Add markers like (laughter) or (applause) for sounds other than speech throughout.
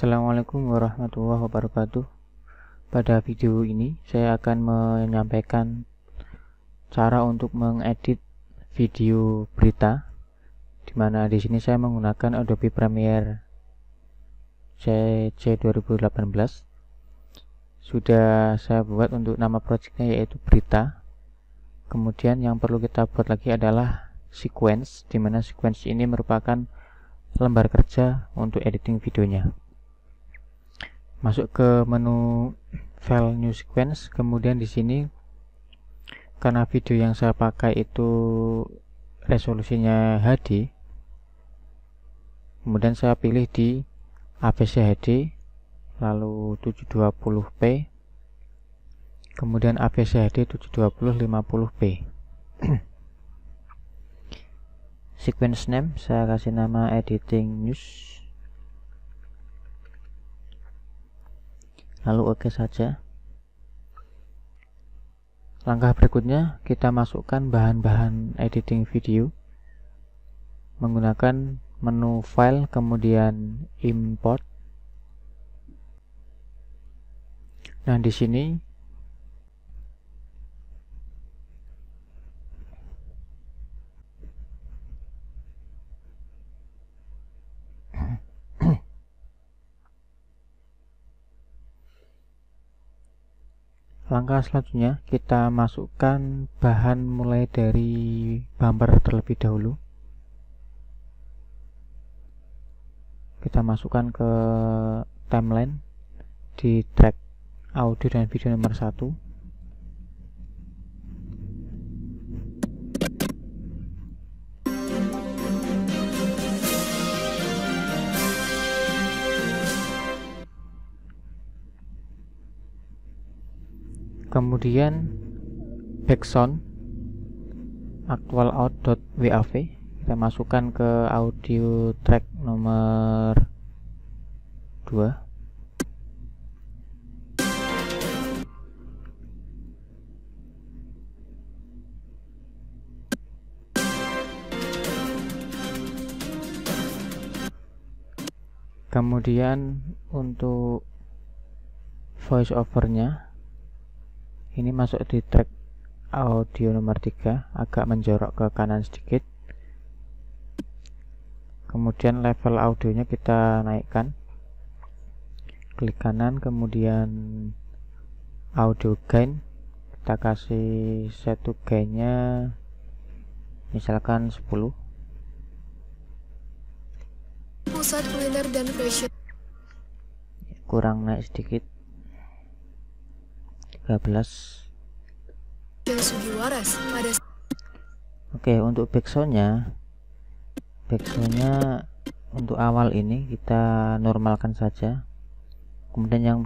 Assalamualaikum warahmatullahi wabarakatuh Pada video ini saya akan menyampaikan cara untuk mengedit video berita dimana di sini saya menggunakan Adobe Premiere CC 2018 sudah saya buat untuk nama projectnya yaitu berita kemudian yang perlu kita buat lagi adalah sequence dimana sequence ini merupakan lembar kerja untuk editing videonya masuk ke menu file new sequence kemudian di sini karena video yang saya pakai itu resolusinya HD kemudian saya pilih di ABC HD lalu 720p kemudian ABC HD 720 50p sequence name saya kasih nama editing news lalu oke okay saja langkah berikutnya kita masukkan bahan-bahan editing video menggunakan menu file kemudian import nah di sini langkah selanjutnya kita masukkan bahan mulai dari bumper terlebih dahulu kita masukkan ke timeline di track audio dan video nomor 1 kemudian backsound actualout.wav kita masukkan ke audio track nomor 2 kemudian untuk voice overnya ini masuk di track audio nomor 3 agak menjorok ke kanan sedikit kemudian level audionya kita naikkan klik kanan kemudian audio gain kita kasih satu gainnya misalkan 10 kurang naik sedikit 13 Oke okay, untuk backsoundnya backsoundnya untuk awal ini kita normalkan saja kemudian yang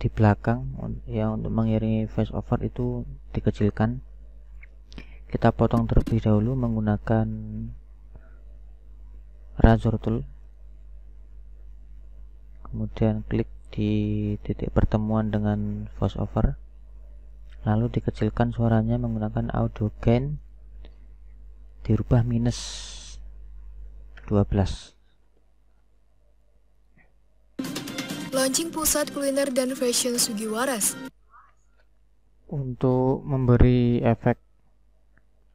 di belakang ya untuk mengiringi face over itu dikecilkan kita potong terlebih dahulu menggunakan razor tool kemudian klik di titik pertemuan dengan voiceover lalu dikecilkan suaranya menggunakan audio gain dirubah minus 12 Launching pusat kuliner dan fashion Sugiwaras Untuk memberi efek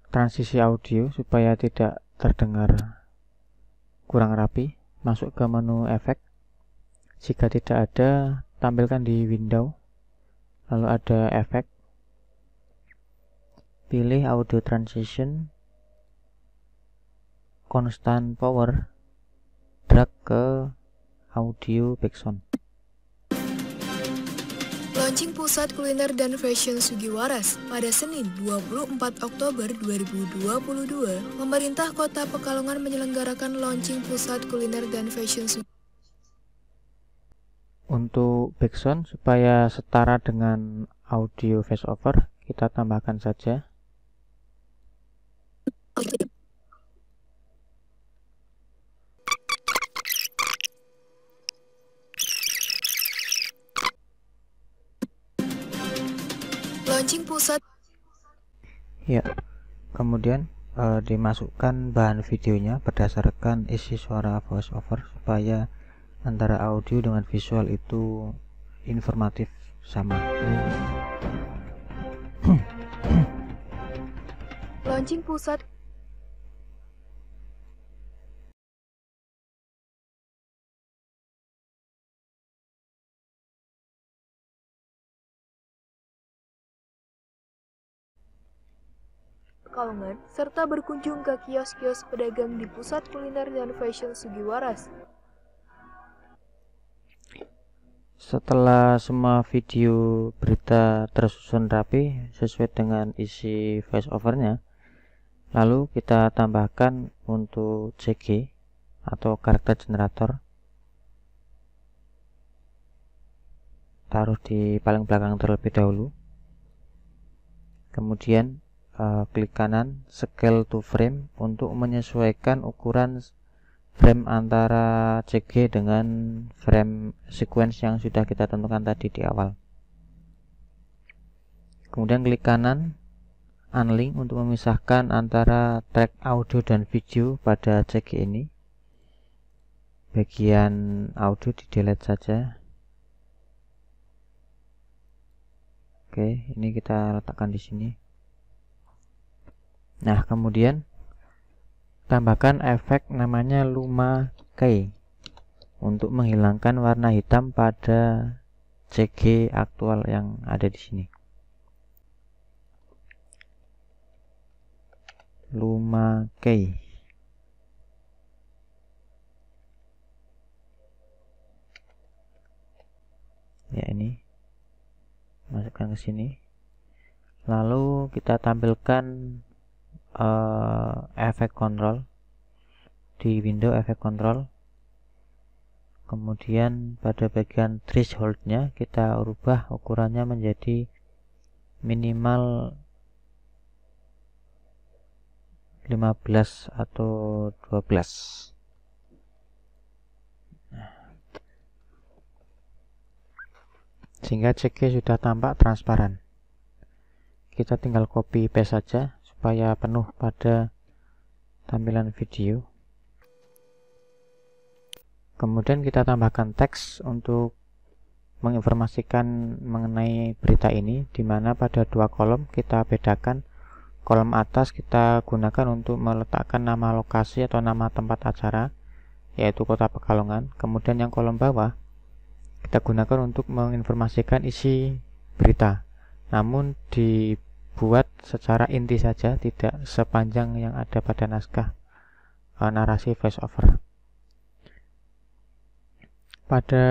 transisi audio supaya tidak terdengar kurang rapi masuk ke menu efek jika tidak ada, tampilkan di window. Lalu ada efek. Pilih audio transition. Constant power. Drag ke audio background. Launching pusat kuliner dan fashion Sugiwaras pada Senin 24 Oktober 2022, pemerintah kota Pekalongan menyelenggarakan launching pusat kuliner dan fashion Sugiwaras untuk background supaya setara dengan audio voiceover kita tambahkan saja launching pusat ya kemudian eh, dimasukkan bahan videonya berdasarkan isi suara voiceover supaya antara audio dengan visual itu informatif sama launching pusat Pekalongan, serta berkunjung ke kios-kios pedagang di pusat kuliner dan fashion Sugiwaras. setelah semua video berita tersusun rapi sesuai dengan isi face overnya, lalu kita tambahkan untuk CG atau karakter generator taruh di paling belakang terlebih dahulu kemudian eh, klik kanan scale to frame untuk menyesuaikan ukuran frame antara CG dengan frame sequence yang sudah kita tentukan tadi di awal kemudian klik kanan unlink untuk memisahkan antara track audio dan video pada CG ini bagian audio di delete saja oke ini kita letakkan di sini nah kemudian tambahkan efek namanya Key untuk menghilangkan warna hitam pada CG aktual yang ada di sini Key. ya ini masukkan ke sini lalu kita tampilkan uh, efek kontrol di window efek kontrol kemudian pada bagian thresholdnya kita rubah ukurannya menjadi minimal 15 atau 12 sehingga ceknya sudah tampak transparan kita tinggal copy paste saja supaya penuh pada tampilan video kemudian kita tambahkan teks untuk menginformasikan mengenai berita ini di mana pada dua kolom kita bedakan kolom atas kita gunakan untuk meletakkan nama lokasi atau nama tempat acara yaitu kota Pekalongan kemudian yang kolom bawah kita gunakan untuk menginformasikan isi berita namun di buat secara inti saja, tidak sepanjang yang ada pada naskah e, narasi over Pada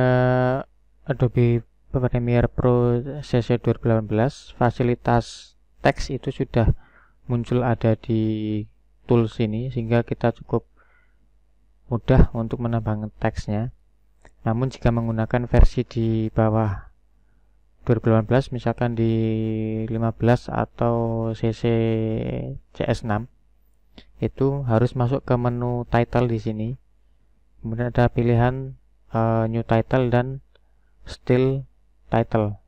Adobe Premiere Pro CC 2018, fasilitas teks itu sudah muncul ada di tools ini sehingga kita cukup mudah untuk menambahkan teksnya. Namun jika menggunakan versi di bawah 2018 misalkan di 15 atau CC CS6 itu harus masuk ke menu title di sini kemudian ada pilihan uh, new title dan still title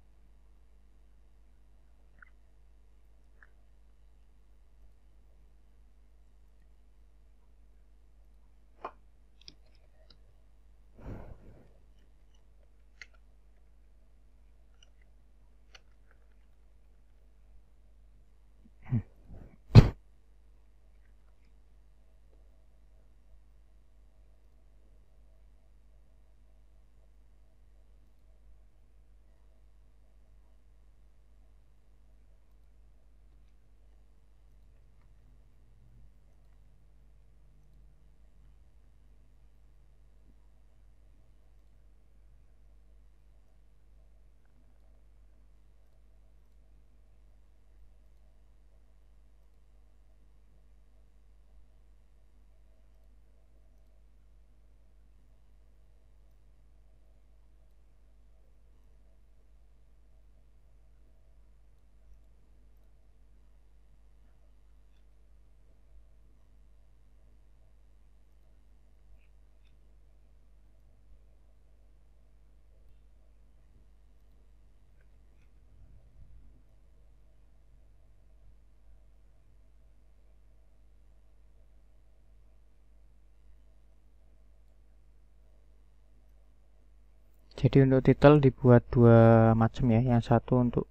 jadi untuk titel dibuat dua macam ya yang satu untuk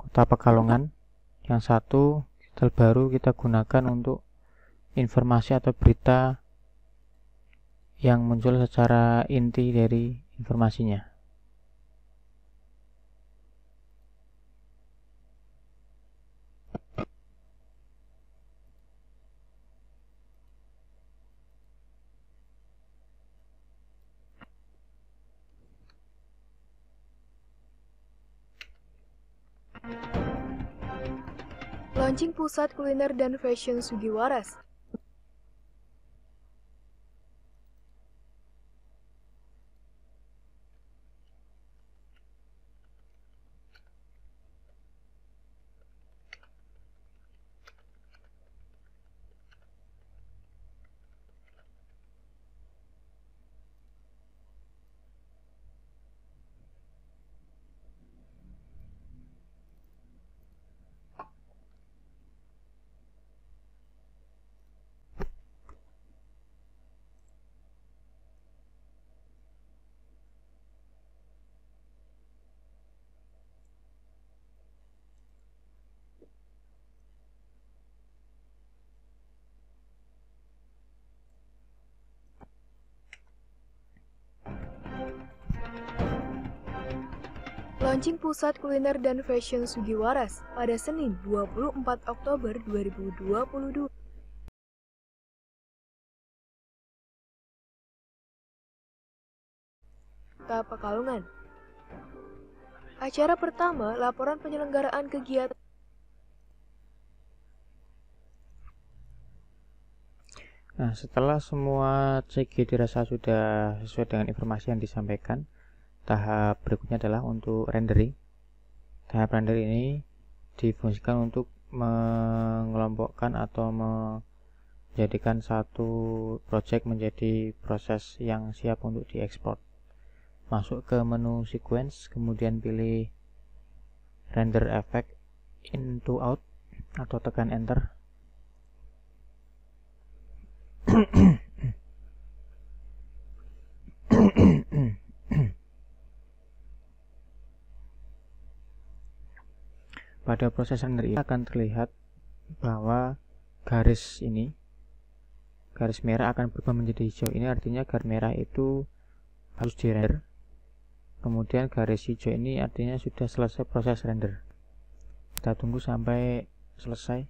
kota pekalongan yang satu titel baru kita gunakan untuk informasi atau berita yang muncul secara inti dari informasinya Anjing Pusat Kuliner dan Fashion Sugiwaras Launching pusat kuliner dan fashion Sugiwaras pada Senin 24 Oktober 2022. Kota Pekalongan. Acara pertama, laporan penyelenggaraan kegiatan Nah, setelah semua CG dirasa sudah sesuai dengan informasi yang disampaikan, tahap berikutnya adalah untuk rendering tahap render ini difungsikan untuk mengelompokkan atau menjadikan satu project menjadi proses yang siap untuk diekspor masuk ke menu sequence kemudian pilih render effect into out atau tekan enter (clears throat) Pada proses render ini akan terlihat bahwa garis ini garis merah akan berubah menjadi hijau. Ini artinya garis merah itu harus di render. Kemudian garis hijau ini artinya sudah selesai proses render. Kita tunggu sampai selesai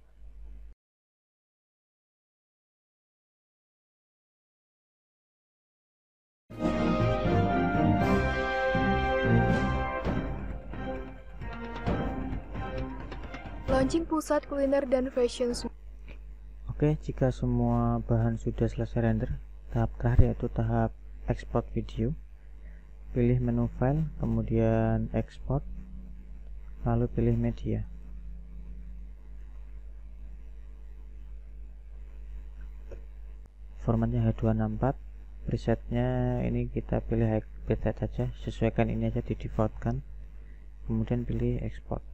Launching pusat kuliner dan fashion Oke, jika semua bahan sudah selesai render, tahap terakhir yaitu tahap export video. Pilih menu file, kemudian export, lalu pilih media. Formatnya H264, presetnya ini kita pilih high preset saja, sesuaikan ini aja di defaultkan, kemudian pilih export.